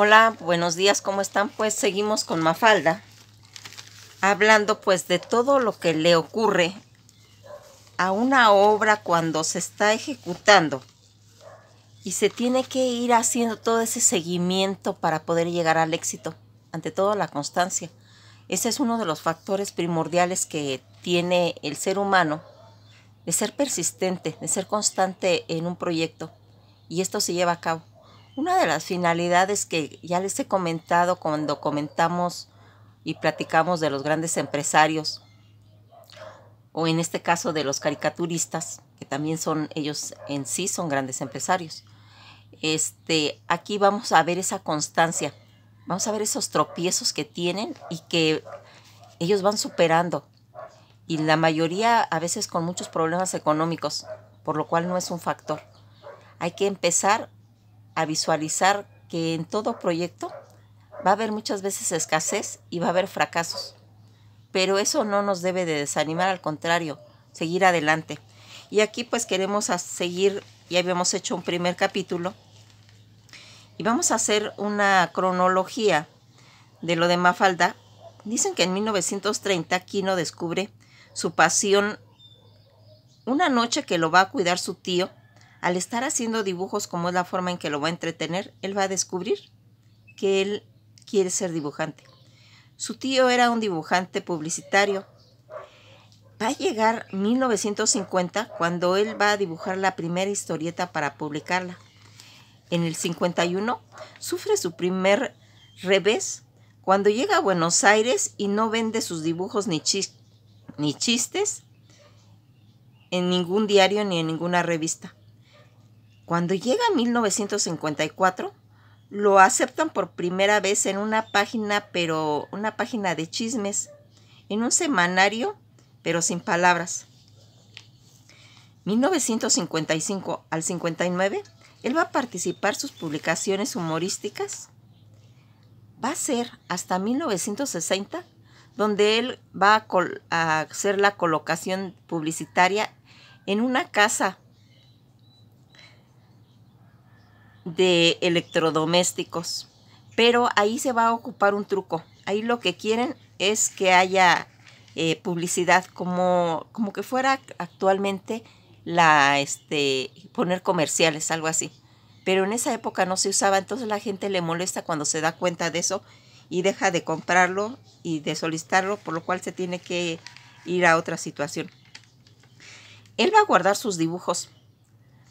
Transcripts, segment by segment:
Hola, buenos días, ¿cómo están? Pues seguimos con Mafalda, hablando pues de todo lo que le ocurre a una obra cuando se está ejecutando y se tiene que ir haciendo todo ese seguimiento para poder llegar al éxito, ante todo la constancia. Ese es uno de los factores primordiales que tiene el ser humano de ser persistente, de ser constante en un proyecto y esto se lleva a cabo. Una de las finalidades que ya les he comentado cuando comentamos y platicamos de los grandes empresarios, o en este caso de los caricaturistas, que también son ellos en sí, son grandes empresarios. Este, aquí vamos a ver esa constancia, vamos a ver esos tropiezos que tienen y que ellos van superando. Y la mayoría a veces con muchos problemas económicos, por lo cual no es un factor. Hay que empezar a visualizar que en todo proyecto va a haber muchas veces escasez y va a haber fracasos. Pero eso no nos debe de desanimar, al contrario, seguir adelante. Y aquí pues queremos seguir, ya habíamos hecho un primer capítulo, y vamos a hacer una cronología de lo de Mafalda. Dicen que en 1930 Kino descubre su pasión una noche que lo va a cuidar su tío al estar haciendo dibujos como es la forma en que lo va a entretener, él va a descubrir que él quiere ser dibujante. Su tío era un dibujante publicitario. Va a llegar 1950 cuando él va a dibujar la primera historieta para publicarla. En el 51 sufre su primer revés cuando llega a Buenos Aires y no vende sus dibujos ni, ni chistes en ningún diario ni en ninguna revista. Cuando llega a 1954, lo aceptan por primera vez en una página, pero una página de chismes, en un semanario, pero sin palabras. 1955 al 59, él va a participar sus publicaciones humorísticas. Va a ser hasta 1960 donde él va a hacer la colocación publicitaria en una casa de electrodomésticos. Pero ahí se va a ocupar un truco. Ahí lo que quieren es que haya eh, publicidad como, como que fuera actualmente la este poner comerciales, algo así. Pero en esa época no se usaba, entonces la gente le molesta cuando se da cuenta de eso y deja de comprarlo y de solicitarlo, por lo cual se tiene que ir a otra situación. Él va a guardar sus dibujos,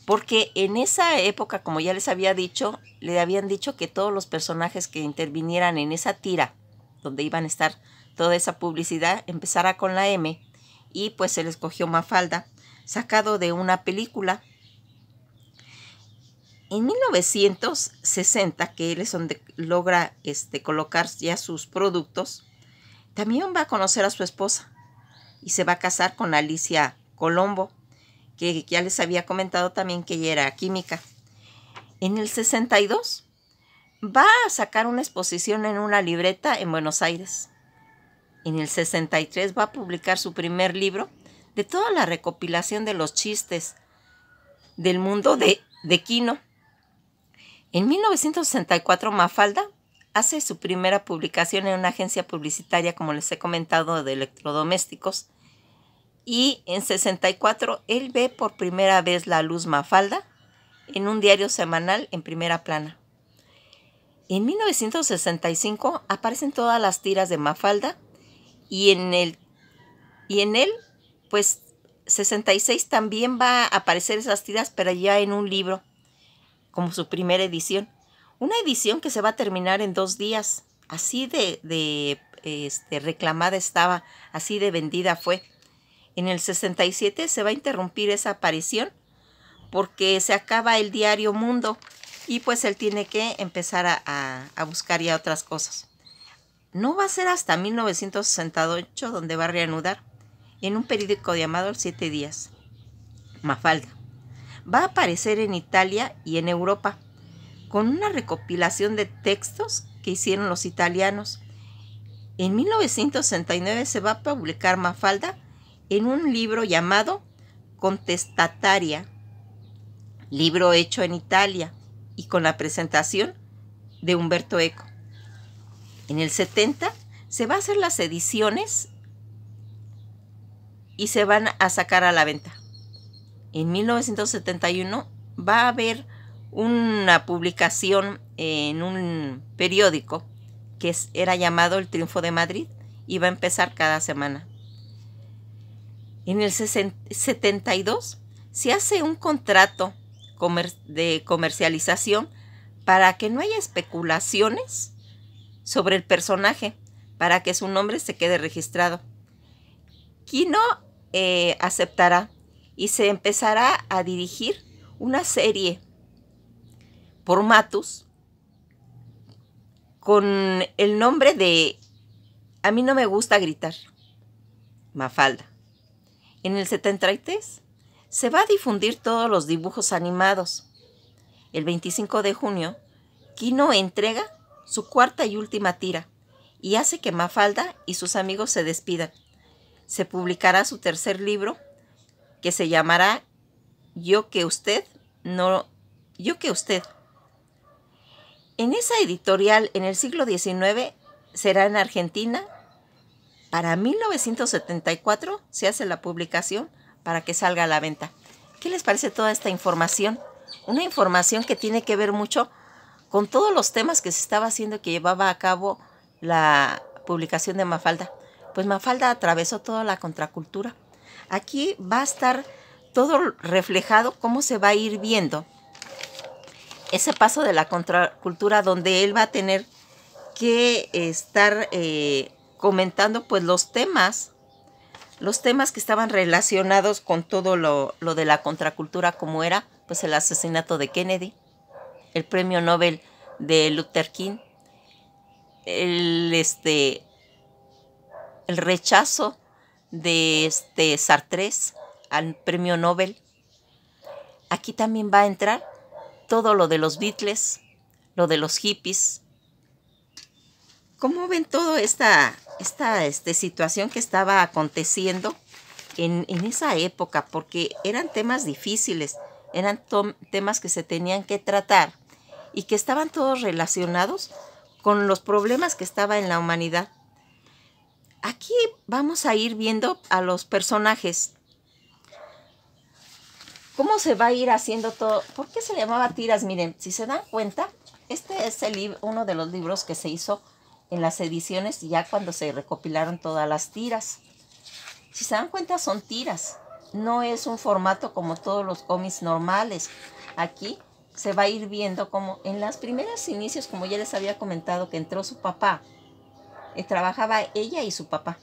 porque en esa época, como ya les había dicho, le habían dicho que todos los personajes que intervinieran en esa tira, donde iban a estar toda esa publicidad, empezara con la M, y pues se les cogió Mafalda, sacado de una película. En 1960, que él es donde logra este, colocar ya sus productos, también va a conocer a su esposa y se va a casar con Alicia Colombo que ya les había comentado también que ella era química. En el 62 va a sacar una exposición en una libreta en Buenos Aires. En el 63 va a publicar su primer libro de toda la recopilación de los chistes del mundo de, de Quino. En 1964 Mafalda hace su primera publicación en una agencia publicitaria, como les he comentado, de electrodomésticos y en 64 él ve por primera vez la luz Mafalda en un diario semanal en primera plana. En 1965 aparecen todas las tiras de Mafalda y en el y en él pues 66 también va a aparecer esas tiras pero ya en un libro como su primera edición. Una edición que se va a terminar en dos días. Así de, de este, reclamada estaba, así de vendida fue. En el 67 se va a interrumpir esa aparición porque se acaba el diario Mundo y pues él tiene que empezar a, a buscar ya otras cosas. No va a ser hasta 1968 donde va a reanudar en un periódico llamado El Siete Días, Mafalda. Va a aparecer en Italia y en Europa con una recopilación de textos que hicieron los italianos. En 1969 se va a publicar Mafalda en un libro llamado Contestataria, libro hecho en Italia y con la presentación de Humberto Eco. En el 70 se va a hacer las ediciones y se van a sacar a la venta. En 1971 va a haber una publicación en un periódico que era llamado El Triunfo de Madrid y va a empezar cada semana. En el 72 se hace un contrato de comercialización para que no haya especulaciones sobre el personaje, para que su nombre se quede registrado. Kino eh, aceptará y se empezará a dirigir una serie por Matus con el nombre de A mí no me gusta gritar, Mafalda. En el 73 se va a difundir todos los dibujos animados. El 25 de junio, Kino entrega su cuarta y última tira y hace que Mafalda y sus amigos se despidan. Se publicará su tercer libro que se llamará Yo que usted no yo que usted. En esa editorial en el siglo XIX será en Argentina para 1974 se hace la publicación para que salga a la venta. ¿Qué les parece toda esta información? Una información que tiene que ver mucho con todos los temas que se estaba haciendo que llevaba a cabo la publicación de Mafalda. Pues Mafalda atravesó toda la contracultura. Aquí va a estar todo reflejado cómo se va a ir viendo ese paso de la contracultura donde él va a tener que estar eh, comentando pues los temas, los temas que estaban relacionados con todo lo, de la contracultura como era pues el asesinato de Kennedy, el premio Nobel de Luther King, el, este, el rechazo de este Sartre al premio Nobel. Aquí también va a entrar todo lo de los Beatles, lo de los hippies. ¿Cómo ven todo esta esta este, situación que estaba aconteciendo en, esa época, porque eran temas difíciles, eran temas que se tenían que tratar y que estaban todos relacionados con los problemas que estaba en la humanidad. Aquí vamos a ir viendo a los personajes. ¿Cómo se va a ir haciendo todo? ¿Por qué se llamaba tiras? Miren, si se dan cuenta, este es uno de los libros que se hizo en las ediciones ya cuando se recopilaron todas las tiras. Si se dan cuenta son tiras, no es un formato como todos los cómics normales. Aquí se va a ir viendo como en las primeras inicios, como ya les había comentado, que entró su papá, eh, trabajaba ella y su papá.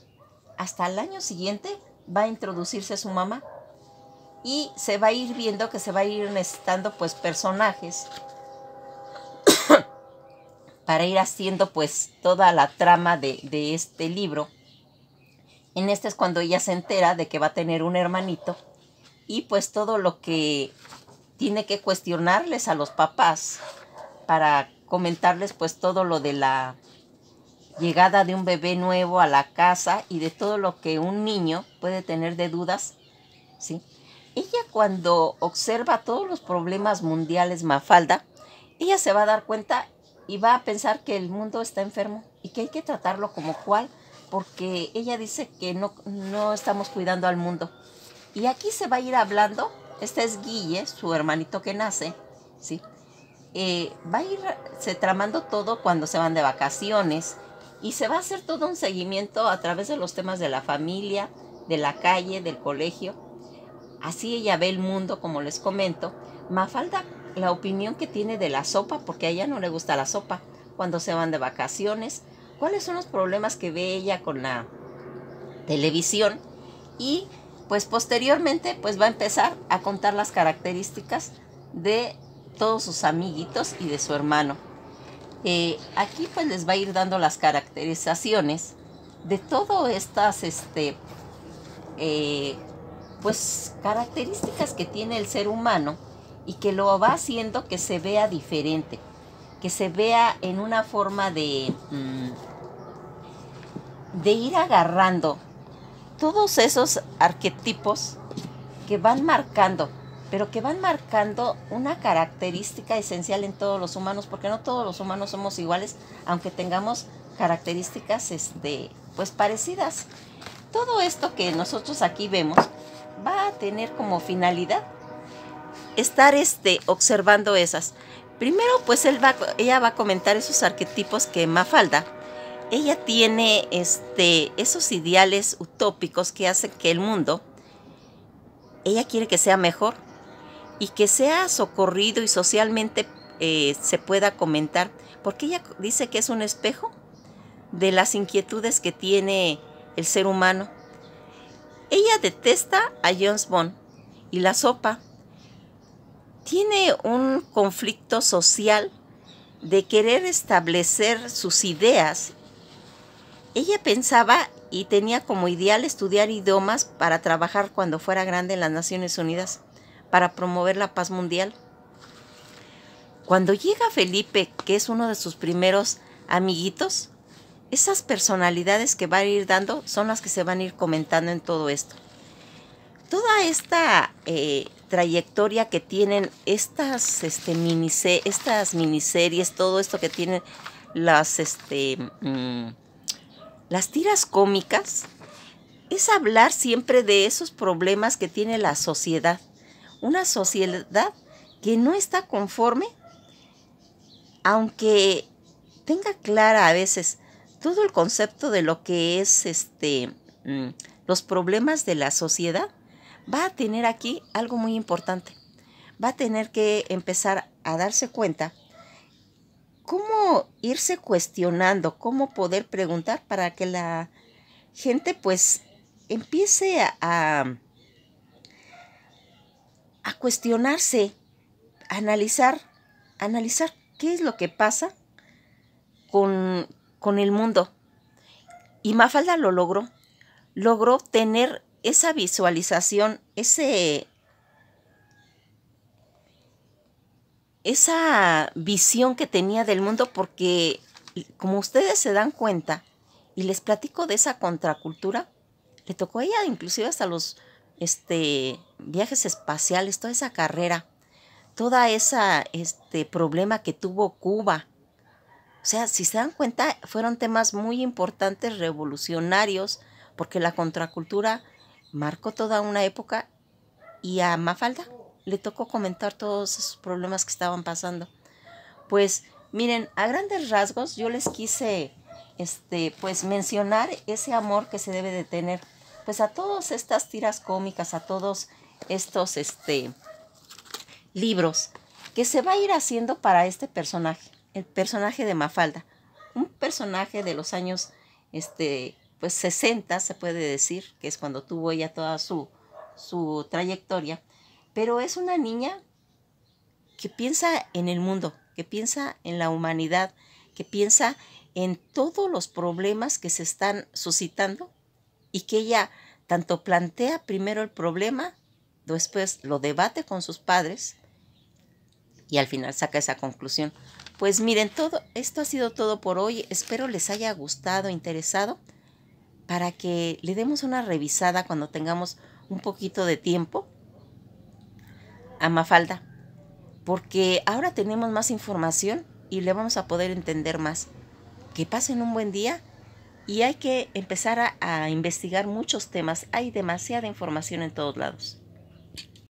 Hasta el año siguiente va a introducirse su mamá y se va a ir viendo que se va a ir necesitando pues personajes para ir haciendo pues toda la trama de, este libro. En este es cuando ella se entera de que va a tener un hermanito y pues todo lo que tiene que cuestionarles a los papás para comentarles pues todo lo de la llegada de un bebé nuevo a la casa y de todo lo que un niño puede tener de dudas, ¿sí? Ella cuando observa todos los problemas mundiales Mafalda, ella se va a dar cuenta y va a pensar que el mundo está enfermo y que hay que tratarlo como cual, porque ella dice que no, no estamos cuidando al mundo. Y aquí se va a ir hablando, Esta es Guille, su hermanito que nace, ¿sí? Eh, va a ir se tramando todo cuando se van de vacaciones y se va a hacer todo un seguimiento a través de los temas de la familia, de la calle, del colegio. Así ella ve el mundo, como les comento. Mafalda la opinión que tiene de la sopa, porque a ella no le gusta la sopa, cuando se van de vacaciones, cuáles son los problemas que ve ella con la televisión y pues posteriormente pues va a empezar a contar las características de todos sus amiguitos y de su hermano. Eh, aquí pues les va a ir dando las caracterizaciones de todas estas este, eh, pues características que tiene el ser humano y que lo va haciendo que se vea diferente, que se vea en una forma de, mm, de ir agarrando todos esos arquetipos que van marcando, pero que van marcando una característica esencial en todos los humanos, porque no todos los humanos somos iguales, aunque tengamos características este, pues parecidas. Todo esto que nosotros aquí vemos va a tener como finalidad estar este, observando esas. Primero, pues ella va a comentar esos arquetipos que Mafalda, ella tiene este, esos ideales utópicos que hacen que el mundo, ella quiere que sea mejor y que sea socorrido y socialmente eh, se pueda comentar, porque ella dice que es un espejo de las inquietudes que tiene el ser humano. Ella detesta a Jones Bond y la sopa tiene un conflicto social de querer establecer sus ideas. Ella pensaba y tenía como ideal estudiar idiomas para trabajar cuando fuera grande en las Naciones Unidas, para promover la paz mundial. Cuando llega Felipe, que es uno de sus primeros amiguitos, esas personalidades que va a ir dando son las que se van a ir comentando en todo esto. Toda esta eh, trayectoria que tienen estas, este, estas miniseries, todo esto que tienen las, este, mm, las tiras cómicas, es hablar siempre de esos problemas que tiene la sociedad. Una sociedad que no está conforme, aunque tenga clara a veces todo el concepto de lo que es este, mm, los problemas de la sociedad, va a tener aquí algo muy importante. Va a tener que empezar a darse cuenta cómo irse cuestionando, cómo poder preguntar para que la gente pues empiece a, a, cuestionarse, analizar, analizar qué es lo que pasa con, con el mundo. Y Mafalda lo logró. Logró tener esa visualización, ese, esa visión que tenía del mundo, porque como ustedes se dan cuenta, y les platico de esa contracultura, le tocó a ella inclusive hasta los este, viajes espaciales, toda esa carrera, toda esa este problema que tuvo Cuba. O sea, si se dan cuenta, fueron temas muy importantes, revolucionarios, porque la contracultura marcó toda una época y a Mafalda le tocó comentar todos esos problemas que estaban pasando. Pues miren, a grandes rasgos yo les quise este pues mencionar ese amor que se debe de tener pues a todas estas tiras cómicas, a todos estos este libros que se va a ir haciendo para este personaje, el personaje de Mafalda, un personaje de los años este pues 60 se puede decir, que es cuando tuvo ella toda su, su trayectoria, pero es una niña que piensa en el mundo, que piensa en la humanidad, que piensa en todos los problemas que se están suscitando y que ella tanto plantea primero el problema, después lo debate con sus padres y al final saca esa conclusión. Pues miren, todo esto ha sido todo por hoy. Espero les haya gustado, interesado para que le demos una revisada cuando tengamos un poquito de tiempo a Mafalda, porque ahora tenemos más información y le vamos a poder entender más. Que pasen un buen día y hay que empezar a, investigar muchos temas, hay demasiada información en todos lados.